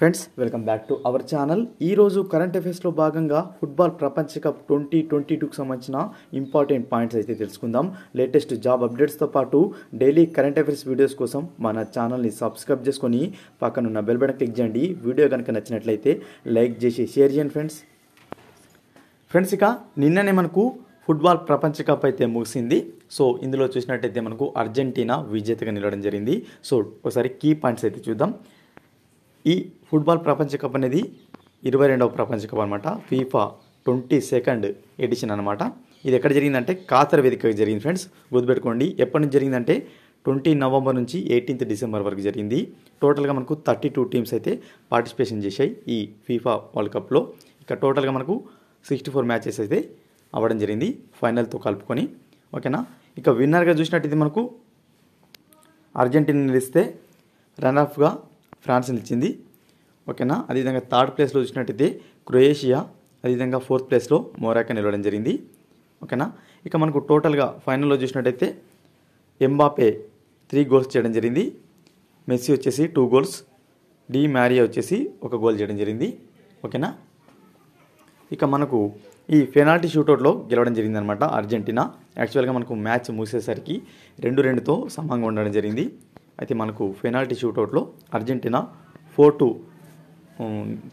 friends welcome back to our channel ఈరోజు current అఫైర్స్లో భాగంగా ఫుట్బాల్ ప్రపంచ కప్ ట్వంటీ ట్వంటీ టూకి సంబంధించిన ఇంపార్టెంట్ పాయింట్స్ అయితే తెలుసుకుందాం లేటెస్ట్ జాబ్ అప్డేట్స్తో పాటు డైలీ కరెంట్ అఫైర్స్ వీడియోస్ కోసం మన ఛానల్ని సబ్స్క్రైబ్ చేసుకొని పక్కనున్న బెల్ బటన్ క్లిక్ చేయండి వీడియో కనుక నచ్చినట్లయితే లైక్ చేసి షేర్ చేయండి ఫ్రెండ్స్ ఫ్రెండ్స్ ఇక నిన్ననే మనకు ఫుట్బాల్ ప్రపంచ కప్ అయితే ముగిసింది సో ఇందులో చూసినట్టయితే మనకు అర్జెంటీనా విజేతగా నిలవడం జరిగింది సో ఒకసారి కీ పాయింట్స్ అయితే చూద్దాం ఈ ఫుట్బాల్ ప్రపంచ కప్ అనేది ఇరవై రెండవ ప్రపంచ కప్ అనమాట ఫీఫా ట్వంటీ సెకండ్ ఎడిషన్ అనమాట ఇది ఎక్కడ జరిగిందంటే కాతర వేదిక జరిగింది ఫ్రెండ్స్ గుర్తుపెట్టుకోండి ఎప్పటి నుంచి జరిగిందంటే ట్వంటీ నవంబర్ నుంచి ఎయిటీన్త్ డిసెంబర్ వరకు జరిగింది టోటల్గా మనకు థర్టీ టూ టీమ్స్ అయితే పార్టిసిపేషన్ చేశాయి ఈ ఫీఫా వరల్డ్ కప్లో ఇక టోటల్గా మనకు సిక్స్టీ ఫోర్ మ్యాచెస్ అయితే అవ్వడం జరిగింది ఫైనల్తో కలుపుకొని ఓకేనా ఇక విన్నర్గా చూసినట్టయితే మనకు అర్జెంటీనా నిలిస్తే రన్ ఆఫ్గా ఫ్రాన్స్ నిలిచింది ఓకేనా అదేవిధంగా థర్డ్ ప్లేస్లో చూసినట్టయితే క్రొయేషియా అదేవిధంగా ఫోర్త్ ప్లేస్లో మొరాకో నిలవడం జరిగింది ఓకేనా ఇక మనకు టోటల్గా ఫైనల్లో చూసినట్టయితే ఎంబాపే త్రీ గోల్స్ చేయడం జరిగింది మెస్సీ వచ్చేసి టూ గోల్స్ డి మ్యారియా వచ్చేసి ఒక గోల్ చేయడం జరిగింది ఓకేనా ఇక మనకు ఈ పెనాల్టీ షూటౌట్లో గెలవడం జరిగిందనమాట అర్జెంటీనా యాక్చువల్గా మనకు మ్యాచ్ మూసేసరికి రెండు రెండుతో సమంగా ఉండడం జరిగింది అయితే మనకు పెనాల్టీ షూటౌట్లో అర్జెంటీనా ఫోర్ టూ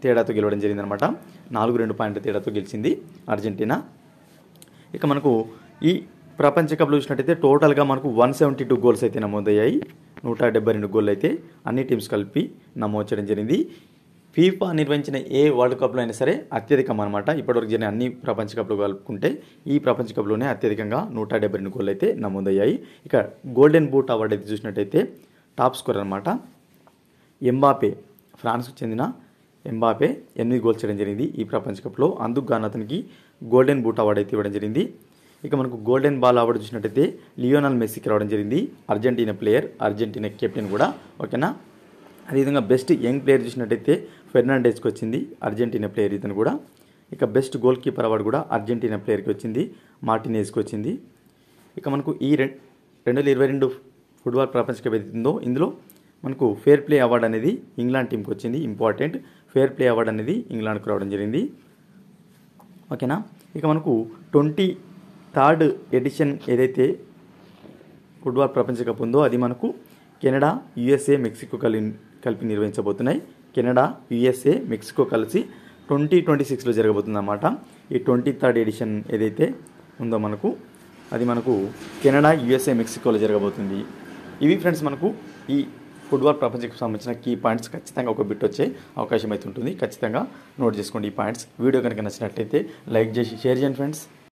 తేడాతో గెలవడం జరిగిందనమాట నాలుగు రెండు పాయింట్ల తేడాతో గెలిచింది అర్జెంటీనా ఇక మనకు ఈ ప్రపంచ కప్లో చూసినట్టయితే టోటల్గా మనకు వన్ సెవెంటీ టూ గోల్స్ అయితే నమోదయ్యాయి నూట డెబ్బై రెండు గోల్ అయితే అన్ని టీమ్స్ కలిపి నమోదు చేయడం జరిగింది ఫీఫా నిర్వహించిన ఏ వరల్డ్ కప్లో అయినా సరే అత్యధికం అనమాట ఇప్పటివరకు జరిగిన అన్ని ప్రపంచ కప్లు కలుపుకుంటే ఈ ప్రపంచ కప్లోనే అత్యధికంగా నూట డెబ్బై రెండు గోల్ అయితే నమోదయ్యాయి ఇక గోల్డెన్ బూట్ అవార్డు అయితే చూసినట్టయితే టాప్ స్కోర్ అనమాట ఎంబాపే ఫ్రాన్స్కు చెందిన ఎంబాపే ఎనిమిది గోల్ చేయడం జరిగింది ఈ ప్రపంచ కప్లో అందుకు గాను అతనికి గోల్డెన్ బూట్ అవార్డు అయితే ఇవ్వడం జరిగింది ఇక మనకు గోల్డెన్ బాల్ అవార్డు చూసినట్టయితే లియోనల్ మెస్సీకి రావడం జరిగింది అర్జెంటీనా ప్లేయర్ అర్జెంటీనా కెప్టెన్ కూడా ఓకేనా అదేవిధంగా బెస్ట్ యంగ్ ప్లేయర్ చూసినట్టయితే ఫెర్నాండేస్కి వచ్చింది అర్జెంటీనా ప్లేయర్ ఇతను కూడా ఇక బెస్ట్ గోల్ కీపర్ అవార్డు కూడా అర్జెంటీనా ప్లేయర్కి వచ్చింది మార్టినేజ్కి వచ్చింది ఇక మనకు ఈ రెండు వేల ఇరవై రెండు ఫుట్బాల్ ప్రపంచ కప్ ఏదైతుందో ఇందులో మనకు ఫేర్ ప్లే అవార్డు అనేది ఇంగ్లాండ్ టీంకి వచ్చింది ఇంపార్టెంట్ ఫేర్ ప్లే అవార్డు అనేది ఇంగ్లాండ్కు రావడం జరిగింది ఓకేనా ఇక మనకు ట్వంటీ థర్డ్ ఎడిషన్ ఏదైతే ఫుట్బాల్ ప్రపంచ కప్ ఉందో అది మనకు కెనడా యుఎస్ఏ మెక్సికో కలి కలిపి నిర్వహించబోతున్నాయి కెనడా యుఎస్ఏ మెక్సికో కలిసి ట్వంటీ ట్వంటీ సిక్స్లో జరగబోతుందన్నమాట ఈ ట్వంటీ థర్డ్ ఎడిషన్ ఏదైతే ఉందో మనకు అది మనకు కెనడా యుఎస్ఏ మెక్సికోలో జరగబోతుంది ఇవి ఫ్రెండ్స్ మనకు ఈ ఫుట్బాల్ ప్రపంచకు సంబంధించిన కీ పాయింట్స్ ఖచ్చితంగా ఒక బిట్ వచ్చే అవకాశం అయితే ఉంటుంది ఖచ్చితంగా నోట్ చేసుకోండి ఈ పాయింట్స్ వీడియో కనుక నచ్చినట్లయితే లైక్ చేసి షేర్ చేయండి ఫ్రెండ్స్